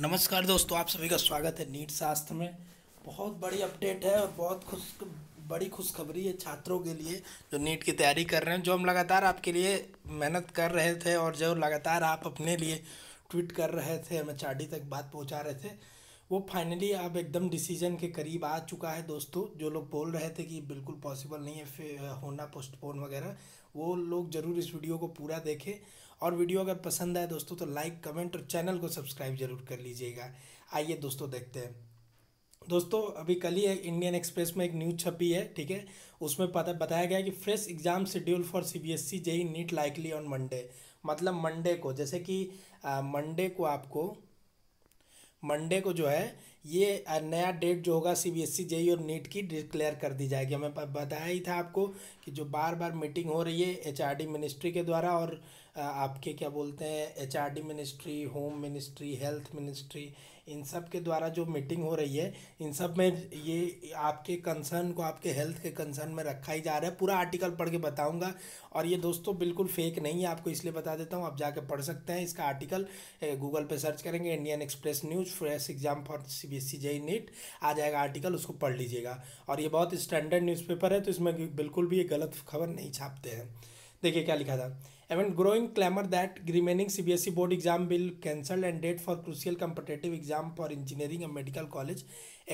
नमस्कार दोस्तों आप सभी का स्वागत है नीट शास्त्र में बहुत बड़ी अपडेट है और बहुत खुश बड़ी खुशखबरी है छात्रों के लिए जो नीट की तैयारी कर रहे हैं जो हम लगातार आपके लिए मेहनत कर रहे थे और जो लगातार आप अपने लिए ट्वीट कर रहे थे हमें चाडी तक बात पहुंचा रहे थे वो फाइनली अब एकदम डिसीजन के करीब आ चुका है दोस्तों जो लोग बोल रहे थे कि बिल्कुल पॉसिबल नहीं है होना पोस्टपोन वगैरह वो लोग ज़रूर इस वीडियो को पूरा देखें और वीडियो अगर पसंद आए दोस्तों तो लाइक कमेंट और चैनल को सब्सक्राइब जरूर कर लीजिएगा आइए दोस्तों देखते हैं दोस्तों अभी कल ही इंडियन एक्सप्रेस में एक न्यूज़ छपी है ठीक है उसमें पता बताया गया कि fresh exam schedule for C B S E JEE NEET likely on Monday मतलब मंडे को जैसे कि मंडे को आपको मंडे को जो है ये नया डेट जो होगा C B S C JEE और नीट की डिक्लेयर कर दी जाएगी हमें बताया ही था आपको कि जो बार बार मीटिंग हो रही है एच आर डी मिनिस्ट्री के द्वारा और आपके क्या बोलते हैं H R D ministry home ministry health ministry इन सब के द्वारा जो मीटिंग हो रही है इन सब में ये आपके कंसर्न को आपके हेल्थ के कंसर्न में रखा ही जा रहा है पूरा आर्टिकल पढ़ के बताऊंगा और ये दोस्तों बिल्कुल फेक नहीं है आपको इसलिए बता देता हूँ आप जाके पढ़ सकते हैं इसका आर्टिकल गूगल पे सर्च करेंगे Indian Express news fresh exam for C BSC JEE NEET आ जाएगा आर्टिकल उसको पढ़ लीजिएगा और ये बहुत स्टैंडर्ड न्यूज़पेपर है तो इसमें बिल्कुल भी ये गलत खबर नहीं छापते हैं देखिए क्या लिखा था even growing clamour that remaining C B S E board exam will cancelled and date for crucial competitive exam for engineering and medical college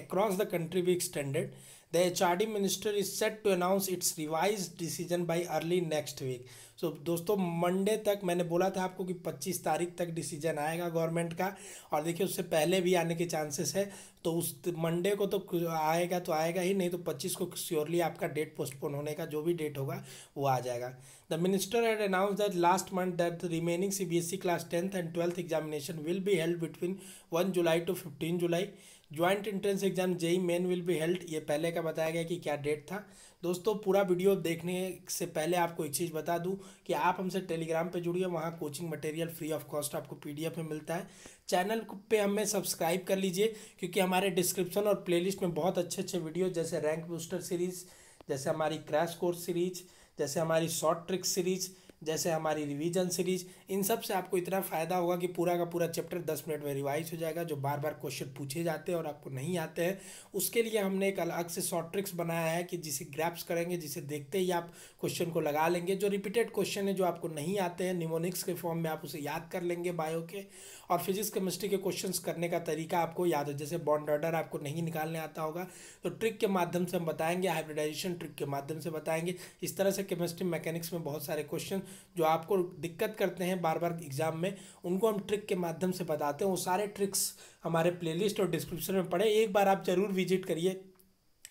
across the country be extended The HRD minister is set to announce its revised decision by early next week. So so, दोस्तों Monday तक मैंने बोला था आपको कि 25 तारीख तक decision आएगा गवर्नमेंट का और देखिए उससे पहले भी आने के चांसेस है तो उस मंडे को तो आएगा तो आएगा ही नहीं तो 25 को श्योरली आपका डेट पोस्टपोन होने का जो भी डेट होगा वो आ जाएगा the minister had announce that last month that remaining C B S C class tenth and twelfth examination will be held between one July to fifteen July joint entrance exam JEE main will be held ये पहले का बताया गया कि क्या date था दोस्तों पूरा वीडियो देखने से पहले आपको एक चीज़ बता दूं कि आप हमसे टेलीग्राम पे जुड़िए वहाँ coaching material free of cost आपको पीडीएफ में मिलता है चैनल पे हमें सब्सक्राइब कर लीजिए क्योंकि हमारे डिस्क्रिप्शन और प्ले में बहुत अच्छे अच्छे वीडियो जैसे रैंक बूस्टर सीरीज़ जैसे हमारी क्रैश कोर्स सीरीज जैसे हमारी शॉर्ट ट्रिक सीरीज़ जैसे हमारी रिवीजन सीरीज इन सब से आपको इतना फ़ायदा होगा कि पूरा का पूरा चैप्टर दस मिनट में रिवाइज हो जाएगा जो बार बार क्वेश्चन पूछे जाते हैं और आपको नहीं आते हैं उसके लिए हमने एक अलग से शॉर्ट ट्रिक्स बनाया है कि जिसे ग्रैप्स करेंगे जिसे देखते ही आप क्वेश्चन को लगा लेंगे जो रिपीटेड क्वेश्चन है जो आपको नहीं आते हैं निमोनिक्स के फॉर्म में आप उसे याद कर लेंगे बायो के और फिजिक्स केमिस्ट्री के क्वेश्चन करने का तरीका आपको याद हो जैसे बॉन्ड ऑर्डर आपको नहीं निकालने आता होगा तो ट्रिक के माध्यम से हम बताएंगे हाइब्रिडाइजेशन ट्रिक के माध्यम से बताएंगे इस तरह से केमिस्ट्री मैकेनिक्स में बहुत सारे क्वेश्चन जो आपको दिक्कत करते हैं बार बार एग्ज़ाम में उनको हम ट्रिक के माध्यम से बताते हैं वो सारे ट्रिक्स हमारे प्लेलिस्ट और डिस्क्रिप्शन में पड़े एक बार आप ज़रूर विजिट करिए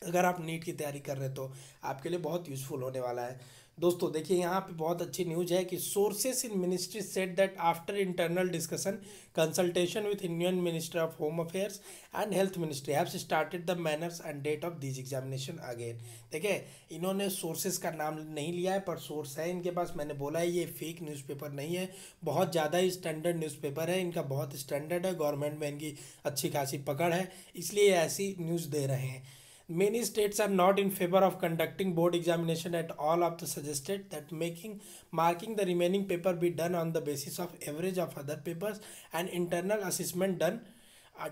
अगर आप नीट की तैयारी कर रहे तो आपके लिए बहुत यूज़फुल होने वाला है दोस्तों देखिए यहाँ पे बहुत अच्छी न्यूज़ है कि sources in ministry set that after internal discussion consultation with Indian minister of home affairs and health ministry have started the manners and date of this examination again देखिए इन्होंने सोर्सेस का नाम नहीं लिया है पर सोर्स है इनके पास मैंने बोला है ये फेक न्यूज़पेपर नहीं है बहुत ज़्यादा ही स्टैंडर्ड न्यूज़पेपर है इनका बहुत स्टैंडर्ड है गवर्नमेंट में इनकी अच्छी खासी पकड़ है इसलिए ऐसी न्यूज़ दे रहे हैं Many states are not in favor of conducting board examination at all of the suggested that making marking the remaining paper be done on the basis of average of other papers and internal assessment done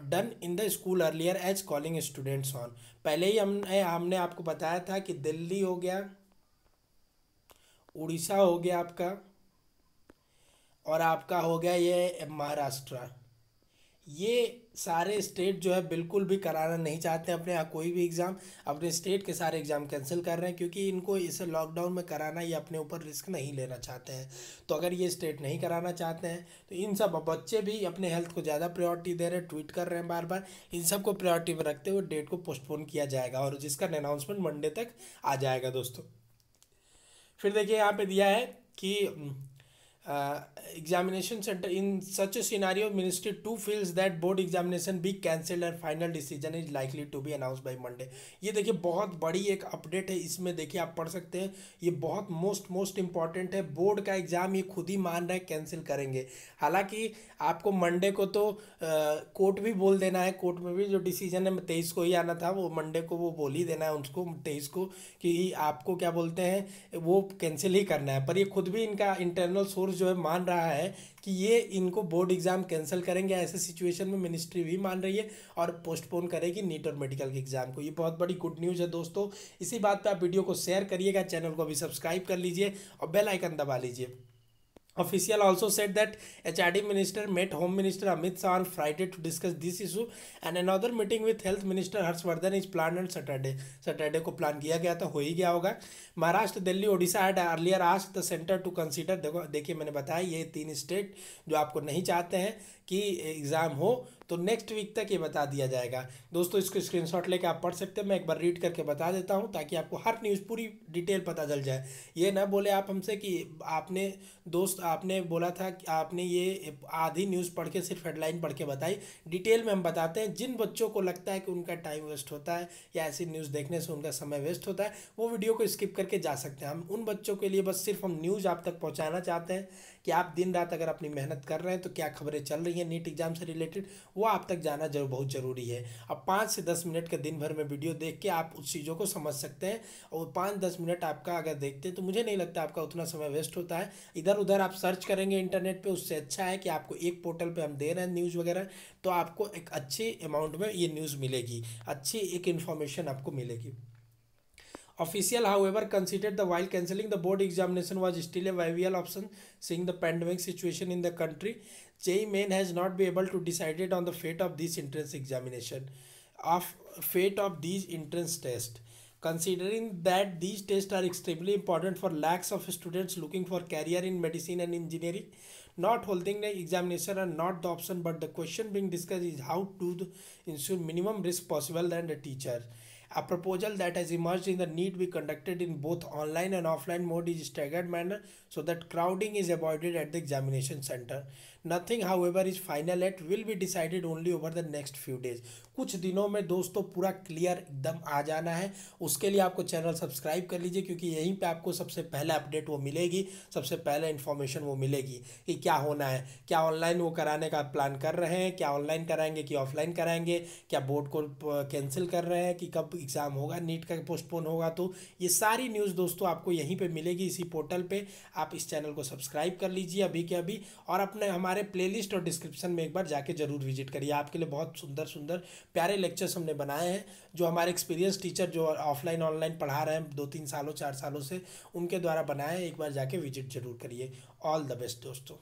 done in the school earlier as calling students on पहले ही हमने हमने आपको बताया था कि दिल्ली हो गया उड़ीसा हो गया आपका और आपका हो गया ये महाराष्ट्र ये सारे स्टेट जो है बिल्कुल भी कराना नहीं चाहते अपने यहाँ कोई भी एग्ज़ाम अपने स्टेट के सारे एग्ज़ाम कैंसिल कर रहे हैं क्योंकि इनको इसे लॉकडाउन में कराना ये अपने ऊपर रिस्क नहीं लेना चाहते हैं तो अगर ये स्टेट नहीं कराना चाहते हैं तो इन सब बच्चे भी अपने हेल्थ को ज़्यादा प्रायोरिटी दे रहे हैं ट्वीट कर रहे हैं बार बार इन सब को प्रायोरिटी में रखते हुए डेट को पोस्टपोन किया जाएगा और जिसका अनाउंसमेंट मंडे तक आ जाएगा दोस्तों फिर देखिए यहाँ पे दिया है कि Uh, examination center in such a scenario ministry 2 feels that board examination be cancelled and final decision is likely to be announced by monday ये देखिए बहुत बड़ी एक अपडेट है इसमें देखिए आप पढ़ सकते हैं ये बहुत मोस्ट मोस्ट इम्पॉर्टेंट है बोर्ड का एग्ज़ाम ये खुद ही मान रहा है कैंसिल करेंगे हालांकि आपको मंडे को तो कोर्ट uh, भी बोल देना है कोर्ट में भी जो डिसीजन है तेईस को ही आना था वो मंडे को वो बोल ही देना है उसको तेईस को कि आपको क्या बोलते हैं वो कैंसिल ही करना है पर ये खुद भी इनका इंटरनल सोर्स पुरुष जो है मान रहा है कि ये इनको बोर्ड एग्ज़ाम कैंसिल करेंगे ऐसे सिचुएशन में मिनिस्ट्री भी मान रही है और पोस्टपोन करेगी नीट और मेडिकल के एग्ज़ाम को ये बहुत बड़ी गुड न्यूज़ है दोस्तों इसी बात पर आप वीडियो को शेयर करिएगा चैनल को भी सब्सक्राइब कर लीजिए और बेल आइकन दबा लीजिए Official also said that HRD minister met Home Minister Amit Shah on Friday to discuss this issue and another meeting with Health Minister Harshvardhan is planned on Saturday. Saturday को plan किया गया था हो ही गया होगा Maharashtra Delhi Odisha had earlier ask the centre to consider देखो देखिए मैंने बताया ये तीन स्टेट जो आपको नहीं चाहते हैं कि एग्ज़ाम हो तो नेक्स्ट वीक तक ये बता दिया जाएगा दोस्तों इसको स्क्रीनशॉट लेके आप पढ़ सकते हैं मैं एक बार रीड करके बता देता हूँ ताकि आपको हर न्यूज़ पूरी डिटेल पता चल जाए ये ना बोले आप हमसे कि आपने दोस्त आपने बोला था कि आपने ये आधी न्यूज़ पढ़ के सिर्फ हेडलाइन पढ़ के बताई डिटेल में हम बताते हैं जिन बच्चों को लगता है कि उनका टाइम वेस्ट होता है या ऐसी न्यूज़ देखने से उनका समय वेस्ट होता है वो वीडियो को स्किप करके जा सकते हैं हम उन बच्चों के लिए बस सिर्फ हम न्यूज़ आप तक पहुँचाना चाहते हैं कि आप दिन रात अगर अपनी मेहनत कर रहे हैं तो क्या खबरें चल रही हैं नीट एग्जाम से रिलेटेड वो आप तक जाना जरूर बहुत ज़रूरी है अब पाँच से दस मिनट का दिन भर में वीडियो देख के आप उस चीज़ों को समझ सकते हैं और पाँच दस मिनट आपका अगर देखते हैं तो मुझे नहीं लगता आपका उतना समय वेस्ट होता है इधर उधर आप सर्च करेंगे इंटरनेट पर उससे अच्छा है कि आपको एक पोर्टल पर हम दे रहे हैं न्यूज़ वगैरह तो आपको एक अच्छे अमाउंट में ये न्यूज़ मिलेगी अच्छी एक इन्फॉर्मेशन आपको मिलेगी Official, however, considered that while cancelling the board examination was still a viable option, seeing the pandemic situation in the country. J. main has not been able to decide on the fate of this entrance examination, of fate of these entrance tests. Considering that these tests are extremely important for lakhs of students looking for career in medicine and engineering, not holding the examination are not the option, but the question being discussed is how to ensure minimum risk possible than the teacher. A proposal that has emerged in the need be conducted in both online and offline mode is staggered manner so that crowding is avoided at the examination center. Nothing however is final it will be decided only over the next few days कुछ दिनों में दोस्तों पूरा clear एकदम आ जाना है उसके लिए आपको चैनल सब्सक्राइब कर लीजिए क्योंकि यहीं पे आपको सबसे पहला अपडेट वो मिलेगी सबसे पहला इन्फॉर्मेशन वो मिलेगी कि क्या होना है क्या ऑनलाइन वो कराने का प्लान कर रहे हैं क्या ऑनलाइन कराएंगे कि ऑफलाइन कराएंगे क्या बोर्ड को कैंसिल कर रहे हैं कि कब एग्ज़ाम होगा नीट का पोस्टपोन होगा तो ये सारी न्यूज़ दोस्तों आपको यहीं पर मिलेगी इसी पोर्टल पर आप इस चैनल को सब्सक्राइब कर लीजिए अभी के अभी और अपने हमारे हमारे प्लेलिस्ट और डिस्क्रिप्शन में एक बार जाके ज़रूर विजिट करिए आपके लिए बहुत सुंदर सुंदर प्यारे लेक्चर्स हमने बनाए हैं जो हमारे एक्सपीरियंस टीचर जो ऑफलाइन ऑनलाइन पढ़ा रहे हैं दो तीन सालों चार सालों से उनके द्वारा बनाए हैं एक बार जाके विजिट ज़रूर करिए ऑल द बेस्ट दोस्तों